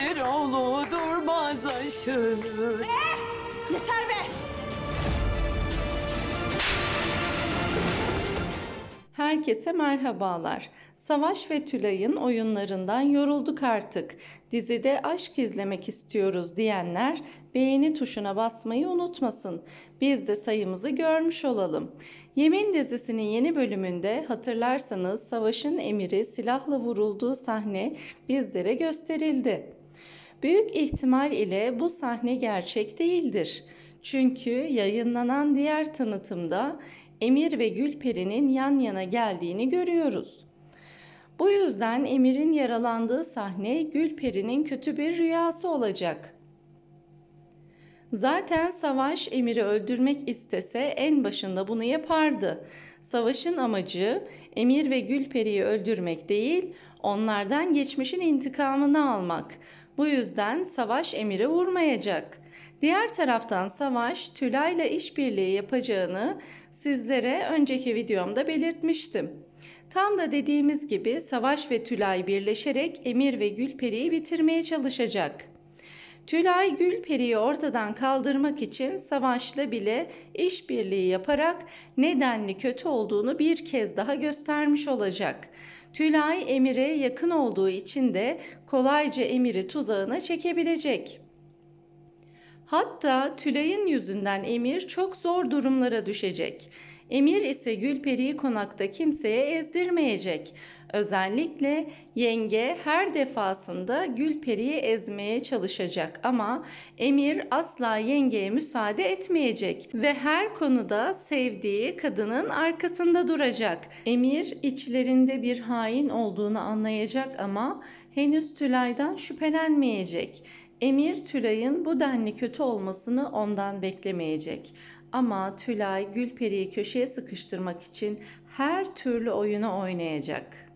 Bir oğlu durmaz aşırı. Be! Eh, yeter be! Herkese merhabalar. Savaş ve Tülay'ın oyunlarından yorulduk artık. Dizide aşk izlemek istiyoruz diyenler beğeni tuşuna basmayı unutmasın. Biz de sayımızı görmüş olalım. Yemin dizisinin yeni bölümünde hatırlarsanız Savaş'ın emiri silahla vurulduğu sahne bizlere gösterildi. Büyük ihtimal ile bu sahne gerçek değildir. Çünkü yayınlanan diğer tanıtımda Emir ve Gülperi'nin yan yana geldiğini görüyoruz. Bu yüzden Emir'in yaralandığı sahne Gülperi'nin kötü bir rüyası olacak. Zaten savaş emiri öldürmek istese en başında bunu yapardı. Savaşın amacı emir ve Gülperi'yi öldürmek değil, onlardan geçmişin intikamını almak. Bu yüzden savaş emiri vurmayacak. Diğer taraftan savaş Tülay'la işbirliği yapacağını sizlere önceki videomda belirtmiştim. Tam da dediğimiz gibi Savaş ve Tülay birleşerek Emir ve Gülperi'yi bitirmeye çalışacak. Tülay Gülperi'yi ortadan kaldırmak için Savaş'la bile işbirliği yaparak nedenli kötü olduğunu bir kez daha göstermiş olacak. Tülay Emir'e yakın olduğu için de kolayca Emir'i tuzağına çekebilecek. Hatta Tülay'ın yüzünden Emir çok zor durumlara düşecek. Emir ise Gülperi'yi konakta kimseye ezdirmeyecek. Özellikle yenge her defasında Gülperi'yi ezmeye çalışacak ama Emir asla yengeye müsaade etmeyecek ve her konuda sevdiği kadının arkasında duracak. Emir içlerinde bir hain olduğunu anlayacak ama henüz Tülay'dan şüphelenmeyecek. Emir Tülay'ın bu denli kötü olmasını ondan beklemeyecek. Ama Tülay Gülperi'yi köşeye sıkıştırmak için her türlü oyunu oynayacak.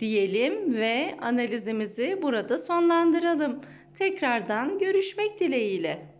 Diyelim ve analizimizi burada sonlandıralım. Tekrardan görüşmek dileğiyle.